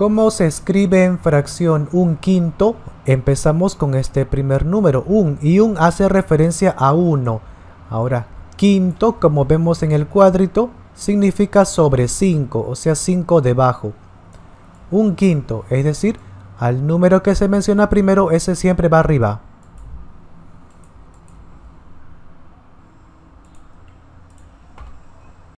¿Cómo se escribe en fracción un quinto? Empezamos con este primer número, un, y un hace referencia a uno. Ahora, quinto, como vemos en el cuadrito, significa sobre 5, o sea 5 debajo. Un quinto, es decir, al número que se menciona primero, ese siempre va arriba.